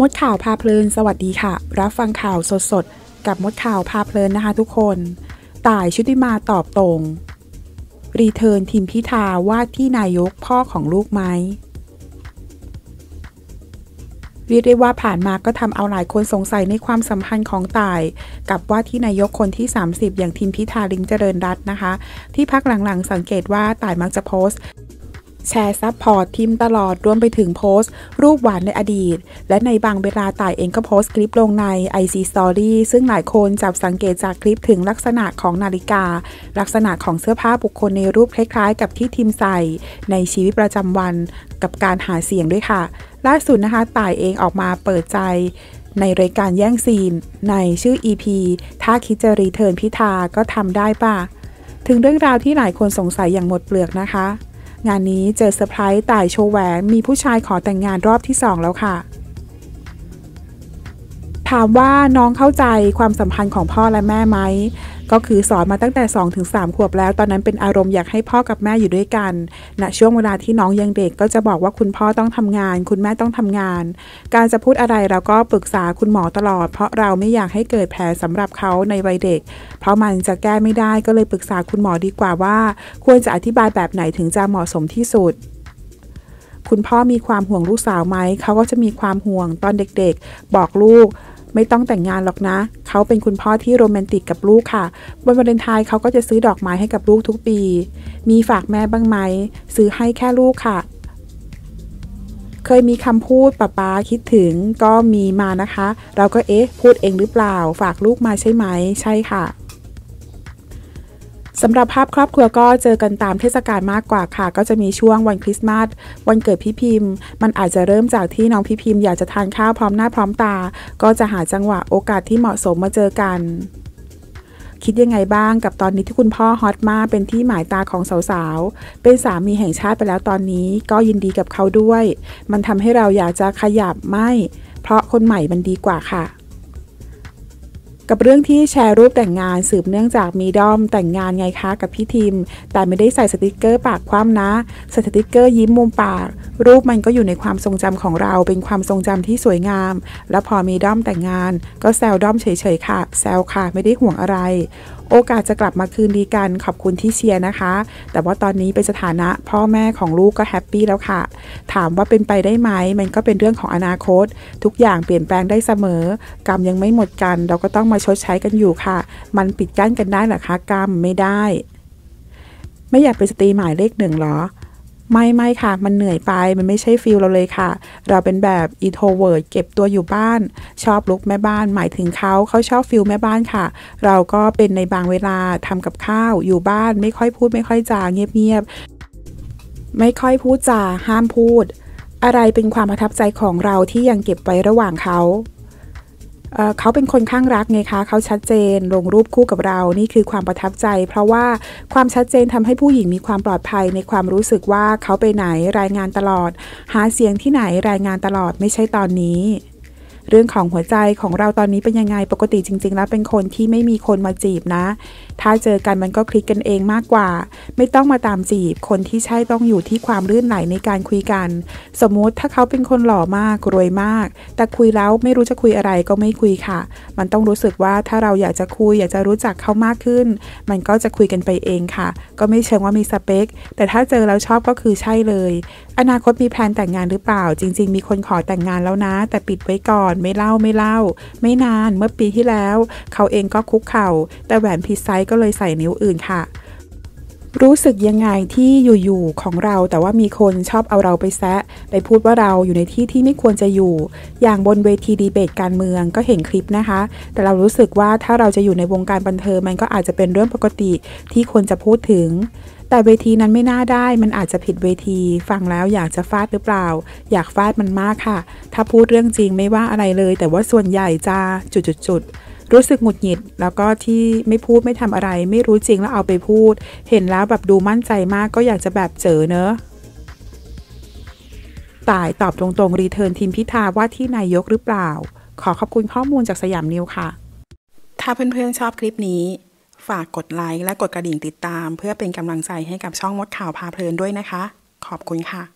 มดข่าวพาเพลินสวัสดีค่ะ รับฟังข่าวสดสดกับมดข่าวพาเพลินนะคะทุกคน ต่ายชุติมาตอบตรงรีเทิร์นทีมพิธาว่าที่นายกพ่อของลูกไหมเรียกได้ว่าผ่านมาก็ทำเอาหลายคนสงสัยในความสัมพันธ์ของต่าย กับว่าที่นายกคนที่ 30 อย่างทีมพิธาลิมเจริญรัตน์นะคะ ที่พักหลังๆ สังเกตว่าต่ายมักจะโพสต์แชร์ซับพอร์ตทีมตลอดรวมไปถึงโพสต์ รูปหวานในอดีต และในบางเวลาต่ายเองก็โพสต์คลิปลงใน IC Story ซึ่งหลายคนจับสังเกตจากคลิปถึงลักษณะของนาฬิกา ลักษณะของเสื้อผ้าบุคคลในรูปคล้ายๆ กับที่ทีมใส่ ในชีวิตประจำวัน กับการหาเสียงด้วยค่ะ ล่าสุดนะคะ ต่ายเองออกมาเปิดใจ ในรายการแย่งซีนในชื่อ EP ถ้าคิดจะรีเทิร์นพิธาก็ทำได้ป่ะถึงเรื่องราวที่หลายคนสงสัยอย่างหมดเปลือกนะคะงานนี้เจอเซอร์ไพรส์ต่ายโชว์แหวนมีผู้ชายขอแต่งงานรอบที่ 2 แล้วค่ะ ถามว่าน้องเข้าใจความสัมพันธ์ของพ่อและแม่ไหมก็คือสอนมาตั้งแต่2อถึงสขวบ แล้ว ตอนนั้นเป็นอารมณ์อยากให้พ่อกับแม่อยู่ด้วยกันณนะช่วงเวลาที่น้องยังเด็กก็จะบอกว่าคุณพ่อต้องทำงาน คุณแม่ต้องทำงาน การจะพูดอะไรเราก็ปรึกษาคุณหมอตลอด เพราะเราไม่อยากให้เกิดแผลสำหรับเขาในวัยเด็ก เพราะมันจะแก้ไม่ได้ก็เลยปรึกษาคุณหมอดีกว่าว่า ควรจะอธิบายแบบไหนถึงจะเหมาะสมที่สุด คุณพ่อมีความห่วงลูกสาวไหมเขาก็จะมีความห่วง ตอนเด็กๆ บอกลูกไม่ต้องแต่งงานหรอกนะ เขาเป็นคุณพ่อที่โรแมนติกกับลูกค่ะวันวาเลนไทน์เขาก็จะซื้อดอกไม้ให้กับลูกทุกปี มีฝากแม่บ้างไหม ซื้อให้แค่ลูกค่ะ เคยมีคำพูดป้าป้าคิดถึงก็มีมานะคะ เราก็เอ๊ะ พูดเองหรือเปล่า ฝากลูกมาใช่ไหม ใช่ค่ะสำหรับภาพครอบครัวก็เจอกันตามเทศกาลมากกว่าค่ะ ก็จะมีช่วงวันคริสต์มาสวันเกิดพี่พิมพ์ มันอาจจะเริ่มจากที่น้องพี่พิมพ์ อยากจะทานข้าวพร้อมหน้าพร้อมตา ก็จะหาจังหวะโอกาสที่เหมาะสมมาเจอกัน คิดยังไงบ้างกับตอนนี้ที่คุณพ่อฮอตมากเป็นที่หมายตาของสาวๆเป็นสามีแห่งชาติไปแล้วตอนนี้ก็ยินดีกับเขาด้วย มันทำให้เราอยากจะขยับไม่ เพราะคนใหม่มันดีกว่าค่ะกับเรื่องที่แชร์รูปแต่งงานสืบเนื่องจากมีดอมแต่งงานไงคะกับพี่ทิมแต่ไม่ได้ใส่สติกเกอร์ปากคว่ำนะใส่สติกเกอร์ยิ้มมุมปาก รูปมันก็อยู่ในความทรงจำของเรา เป็นความทรงจำที่สวยงาม แล้วพอมีดอมแต่งงาน ก็แซวดอมเฉยๆค่ะ แซวค่ะไม่ได้ห่วงอะไรโอกาสจะกลับมาคืนดีกัน ขอบคุณที่เชียร์นะคะ แต่ว่าตอนนี้เป็นสถานะพ่อแม่ของลูกก็แฮปปี้แล้วค่ะ ถามว่าเป็นไปได้ไหมมันก็เป็นเรื่องของอนาคต ทุกอย่างเปลี่ยนแปลงได้เสมอ กรรมยังไม่หมดกัน เราก็ต้องมาชดใช้กันอยู่ค่ะ มันปิดกั้นกันได้หรอคะ กรรมไม่ได้ ไม่อยากเป็นสตรีหมายเลขหนึ่งหรอไม่ไม่ค่ะ มันเหนื่อยไปมันไม่ใช่ฟิลเราเลยค่ะ เราเป็นแบบอีโทเวิร์ดเก็บตัวอยู่บ้าน ชอบลุกแม่บ้าน หมายถึงเขาเขาชอบฟิลแม่บ้านค่ะเราก็เป็นในบางเวลาทำกับข้าวอยู่บ้าน ไม่ค่อยพูด ไม่ค่อยจาเงียบๆไม่ค่อยพูดจาห้ามพูด อะไรเป็นความประทับใจของเราที่ยังเก็บไว้ระหว่างเขาเขาเป็นคนข้างรักไงคะ เขาชัดเจน ลงรูปคู่กับเรา นี่คือความประทับใจ เพราะว่าความชัดเจนทำให้ผู้หญิงมีความปลอดภัยในความรู้สึกว่าเขาไปไหน รายงานตลอด หาเสียงที่ไหนรายงานตลอดไม่ใช่ตอนนี้เรื่องของหัวใจของเราตอนนี้เป็นยังไงปกติจริง ๆ แล้ว เป็นคนที่ไม่มีคนมาจีบนะ ถ้าเจอกันมันก็คลิกกันเองมากกว่า ไม่ต้องมาตามจีบ คนที่ใช่ต้องอยู่ที่ความลื่นไหลในการคุยกัน สมมุติถ้าเขาเป็นคนหล่อมาก รวยมาก แต่คุยแล้วไม่รู้จะคุยอะไรก็ไม่คุยค่ะ มันต้องรู้สึกว่าถ้าเราอยากจะคุย อยากจะรู้จักเขามากขึ้น มันก็จะคุยกันไปเองค่ะ ก็ไม่เชิงว่ามีสเปค แต่ถ้าเจอแล้วชอบก็คือใช่เลย อนาคตมีแพลนแต่งงานหรือเปล่า จริงๆ มีคนขอแต่งงานแล้วนะ แต่ปิดไว้ก่อนอนไม่เล่าไม่เล่า ไม่นานเมื่อปีที่แล้ว เขาเองก็คุกเขา่า แต่แหวนพิไซก็เลยใส่นิ้วอื่นค่ะรู้สึกยังไงที่อยู่ๆของเราแต่ว่ามีคนชอบเอาเราไปแซะ ไปพูดว่าเราอยู่ในที่ที่ไม่ควรจะอยู่ อย่างบนเวทีดีเบตการเมืองก็เห็นคลิปนะคะ แต่เรารู้สึกว่าถ้าเราจะอยู่ในวงการบันเทิงมันก็อาจจะเป็นเรื่องปกติที่ควรจะพูดถึง แต่เวทีนั้นไม่น่าได้มันอาจจะผิดเวที ฟังแล้วอยากจะฟาดหรือเปล่า อยากฟาดมันมากค่ะ ถ้าพูดเรื่องจริงไม่ว่าอะไรเลย แต่ว่าส่วนใหญ่จะจุดๆรู้สึกหงุดหงิด แล้วก็ที่ไม่พูดไม่ทำอะไร ไม่รู้จริงแล้วเอาไปพูด เห็นแล้ว แบบดูมั่นใจมากก็อยากจะแบบเจอเนอะตายตอบตรงๆรีเทิร์นทีมพิธา ว่าที่นายกหรือเปล่าขอขอบคุณข้อมูลจากสยามนิวค่ะ ถ้าเพื่อนๆชอบคลิปนี้ ฝากกดไลค์ และกดกระดิ่งติดตาม เพื่อเป็นกำลังใจให้กับช่องมดข่าวพาเพลินด้วยนะคะ ขอบคุณค่ะ